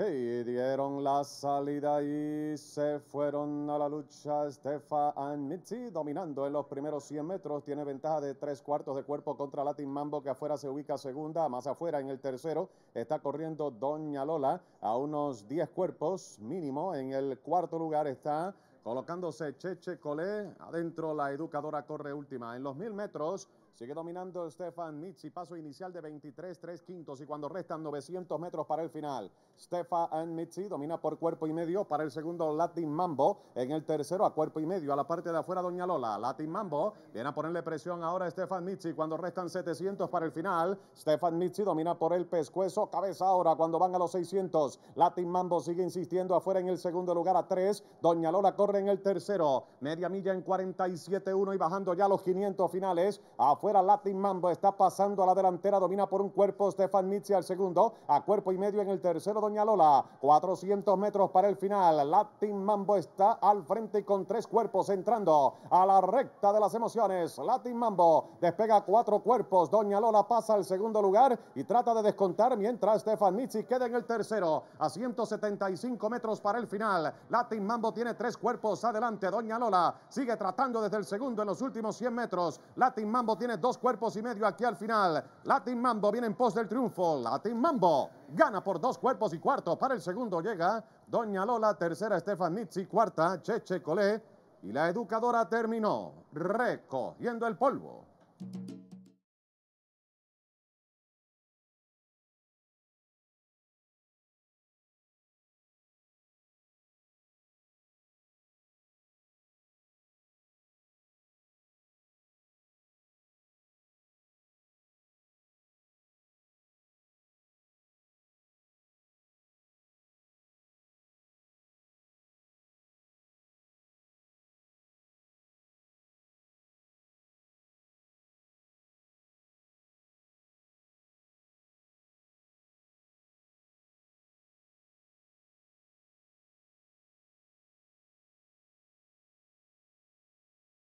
Y dieron la salida y se fueron a la lucha. Estefa Mitzi dominando en los primeros 100 metros. Tiene ventaja de tres cuartos de cuerpo contra Latin Mambo, que afuera se ubica segunda. Más afuera en el tercero está corriendo Doña Lola a unos 10 cuerpos mínimo. En el cuarto lugar está colocándose Cheche Colé. Adentro la educadora corre última. En los 1000 metros. Sigue dominando Stefan Mitzi. Paso inicial de 23, 3 quintos. Y cuando restan 900 metros para el final, Stefan Mitzi domina por cuerpo y medio para el segundo Latin Mambo. En el tercero, a cuerpo y medio. A la parte de afuera, Doña Lola. Latin Mambo viene a ponerle presión ahora a Stefan Mitzi. Cuando restan 700 para el final, Stefan Mitzi domina por el pescuezo. Cabeza ahora cuando van a los 600. Latin Mambo sigue insistiendo afuera en el segundo lugar a 3. Doña Lola corre en el tercero. Media milla en 47-1 y bajando ya los 500 finales. Afuera Latin Mambo está pasando a la delantera. Domina por un cuerpo Stefan Nietzsche al segundo. A cuerpo y medio en el tercero, Doña Lola. 400 metros para el final. Latin Mambo está al frente con tres cuerpos entrando a la recta de las emociones. Latin Mambo despega cuatro cuerpos. Doña Lola pasa al segundo lugar y trata de descontar mientras Stefan Nietzsche queda en el tercero. A 175 metros para el final. Latin Mambo tiene tres cuerpos adelante. Doña Lola sigue tratando desde el segundo en los últimos 100 metros. Latin Mambo tiene dos cuerpos y medio aquí al final. Latin Mambo viene en pos del triunfo. Latin Mambo gana por dos cuerpos y cuarto. Para el segundo llega Doña Lola, tercera Estefan Nizzi, cuarta Cheche Colé. Y la educadora terminó recogiendo el polvo.